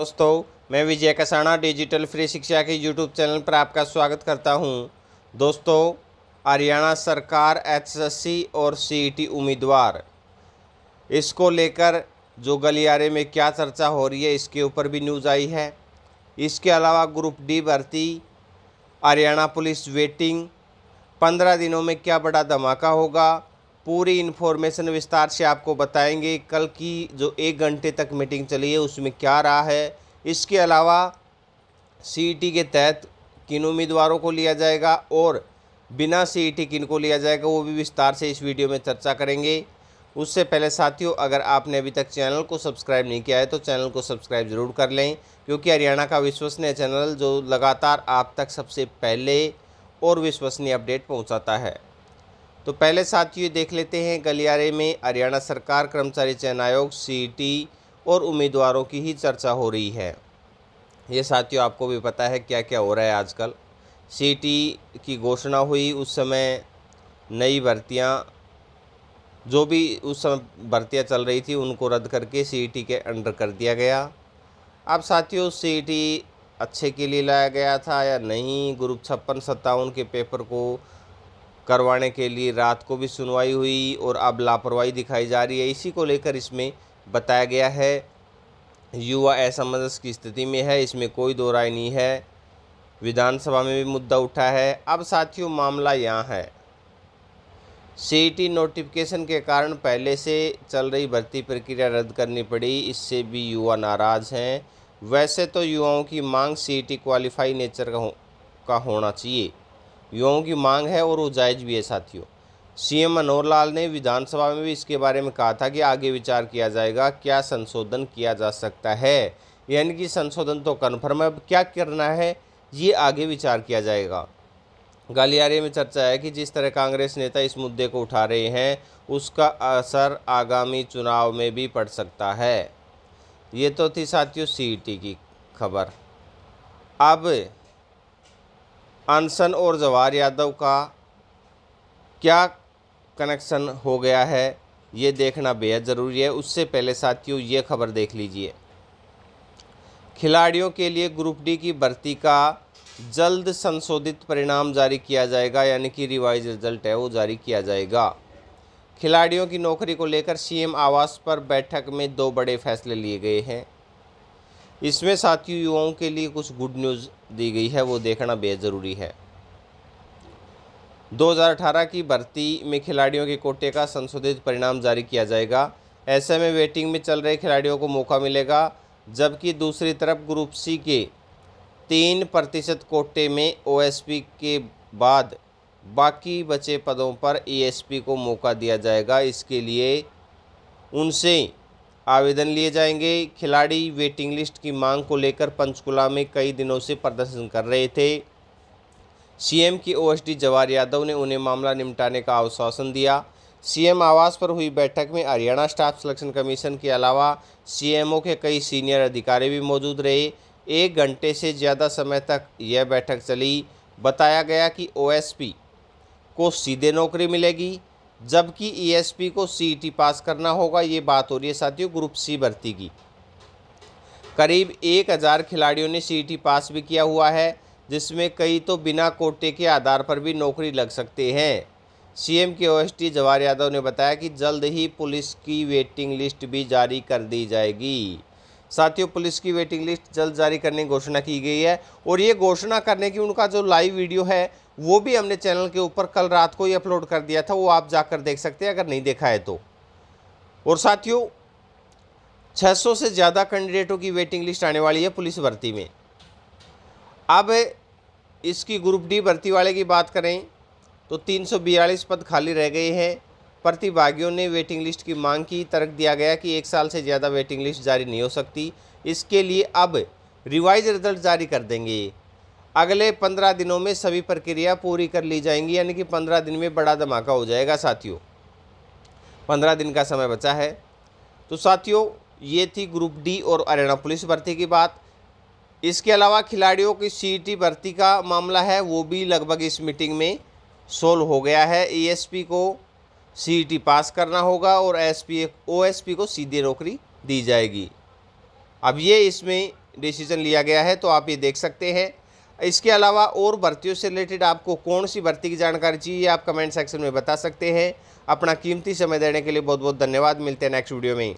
दोस्तों मैं विजय Kasana digital free शिक्षा के यूट्यूब चैनल पर आपका स्वागत करता हूं। दोस्तों हरियाणा सरकार एचएससी और सीईटी e उम्मीदवार इसको लेकर जो गलियारे में क्या चर्चा हो रही है इसके ऊपर भी न्यूज़ आई है इसके अलावा ग्रुप डी भर्ती हरियाणा पुलिस वेटिंग पंद्रह दिनों में क्या बड़ा धमाका होगा पूरी इन्फॉर्मेशन विस्तार से आपको बताएंगे कल की जो एक घंटे तक मीटिंग चली है उसमें क्या रहा है इसके अलावा सीईटी e के तहत किन उम्मीदवारों को लिया जाएगा और बिना सीईटी e किन को लिया जाएगा वो भी विस्तार से इस वीडियो में चर्चा करेंगे उससे पहले साथियों अगर आपने अभी तक चैनल को सब्सक्राइब नहीं किया है तो चैनल को सब्सक्राइब ज़रूर कर लें क्योंकि हरियाणा का विश्वसनीय चैनल जो लगातार आप तक सबसे पहले और विश्वसनीय अपडेट पहुंचाता है तो पहले साथियों देख लेते हैं गलियारे में हरियाणा सरकार कर्मचारी चयन आयोग सी और उम्मीदवारों की ही चर्चा हो रही है ये साथियों आपको भी पता है क्या क्या हो रहा है आजकल सी की घोषणा हुई उस समय नई भर्तियाँ जो भी उस समय भर्तियाँ चल रही थी उनको रद्द करके सी के अंडर कर दिया गया अब साथियों सी अच्छे के लिए लाया गया था या नहीं ग्रुप छप्पन सत्तावन के पेपर को करवाने के लिए रात को भी सुनवाई हुई और अब लापरवाही दिखाई जा रही है इसी को लेकर इसमें बताया गया है युवा असमंजस की स्थिति में है इसमें कोई दो राय नहीं है विधानसभा में भी मुद्दा उठा है अब साथियों मामला यहाँ है सीईटी नोटिफिकेशन के कारण पहले से चल रही भर्ती प्रक्रिया रद्द करनी पड़ी इससे भी युवा नाराज़ हैं वैसे तो युवाओं की मांग सीईटी क्वालिफाई नेचर का, हो, का होना चाहिए युवाओं की मांग है और वो जायज़ भी है साथियों सीएम मनोहर लाल ने विधानसभा में भी इसके बारे में कहा था कि आगे विचार किया जाएगा क्या संशोधन किया जा सकता है यानी कि संशोधन तो कन्फर्म है अब क्या करना है ये आगे विचार किया जाएगा गालियारे में चर्चा है कि जिस तरह कांग्रेस नेता इस मुद्दे को उठा रहे हैं उसका असर आगामी चुनाव में भी पड़ सकता है ये तो थी साथियों सी की खबर अब अनसन और जवाहर यादव का क्या कनेक्शन हो गया है ये देखना बेहद ज़रूरी है उससे पहले साथियों ये खबर देख लीजिए खिलाड़ियों के लिए ग्रुप डी की भर्ती का जल्द संशोधित परिणाम जारी किया जाएगा यानी कि रिवाइज रिजल्ट है वो जारी किया जाएगा खिलाड़ियों की नौकरी को लेकर सीएम आवास पर बैठक में दो बड़े फैसले लिए गए हैं इसमें साथियों युवाओं के लिए कुछ गुड न्यूज़ दी गई है वो देखना बेहद ज़रूरी है 2018 की भर्ती में खिलाड़ियों के कोटे का संशोधित परिणाम जारी किया जाएगा ऐसे में वेटिंग में चल रहे खिलाड़ियों को मौका मिलेगा जबकि दूसरी तरफ ग्रुप सी के तीन प्रतिशत कोटे में ओएसपी के बाद बाकी बचे पदों पर ईएसपी को मौका दिया जाएगा इसके लिए उनसे आवेदन लिए जाएंगे खिलाड़ी वेटिंग लिस्ट की मांग को लेकर पंचकुला में कई दिनों से प्रदर्शन कर रहे थे सीएम की ओएसडी जवाहर यादव ने उन्हें मामला निपटाने का आश्वासन दिया सीएम आवास पर हुई बैठक में हरियाणा स्टाफ सिलेक्शन कमीशन के अलावा सीएमओ के कई सीनियर अधिकारी भी मौजूद रहे एक घंटे से ज़्यादा समय तक यह बैठक चली बताया गया कि ओएसपी को सीधे नौकरी मिलेगी जबकि ईएसपी e को सीईटी e पास करना होगा ये बात हो रही है साथियों ग्रुप सी भर्ती की करीब एक हज़ार खिलाड़ियों ने सीईटी e पास भी किया हुआ है जिसमें कई तो बिना कोटे के आधार पर भी नौकरी लग सकते हैं सीएम के ओएसटी जवाहर यादव ने बताया कि जल्द ही पुलिस की वेटिंग लिस्ट भी जारी कर दी जाएगी साथियों पुलिस की वेटिंग लिस्ट जल्द जारी करने की घोषणा की गई है और ये घोषणा करने की उनका जो लाइव वीडियो है वो भी हमने चैनल के ऊपर कल रात को ही अपलोड कर दिया था वो आप जाकर देख सकते हैं अगर नहीं देखा है तो और साथियों 600 से ज़्यादा कैंडिडेटों की वेटिंग लिस्ट आने वाली है पुलिस भर्ती में अब इसकी ग्रुप डी भर्ती वाले की बात करें तो तीन पद खाली रह गए हैं प्रतिभागियों ने वेटिंग लिस्ट की मांग की तर्क दिया गया कि एक साल से ज़्यादा वेटिंग लिस्ट जारी नहीं हो सकती इसके लिए अब रिवाइज रिजल्ट जारी कर देंगे अगले पंद्रह दिनों में सभी प्रक्रिया पूरी कर ली जाएंगी यानी कि पंद्रह दिन में बड़ा धमाका हो जाएगा साथियों पंद्रह दिन का समय बचा है तो साथियों ये थी ग्रुप डी और हरियाणा पुलिस भर्ती की बात इसके अलावा खिलाड़ियों की सीईटी e भर्ती का मामला है वो भी लगभग इस मीटिंग में सोल्व हो गया है ईएसपी e को सीईटी पास करना होगा और एसपी ओएसपी को सीधे नौकरी दी जाएगी अब ये इसमें डिसीज़न लिया गया है तो आप ये देख सकते हैं इसके अलावा और भर्तियों से रिलेटेड आपको कौन सी भर्ती की जानकारी चाहिए आप कमेंट सेक्शन में बता सकते हैं अपना कीमती समय देने के लिए बहुत बहुत धन्यवाद मिलते हैं नेक्स्ट वीडियो में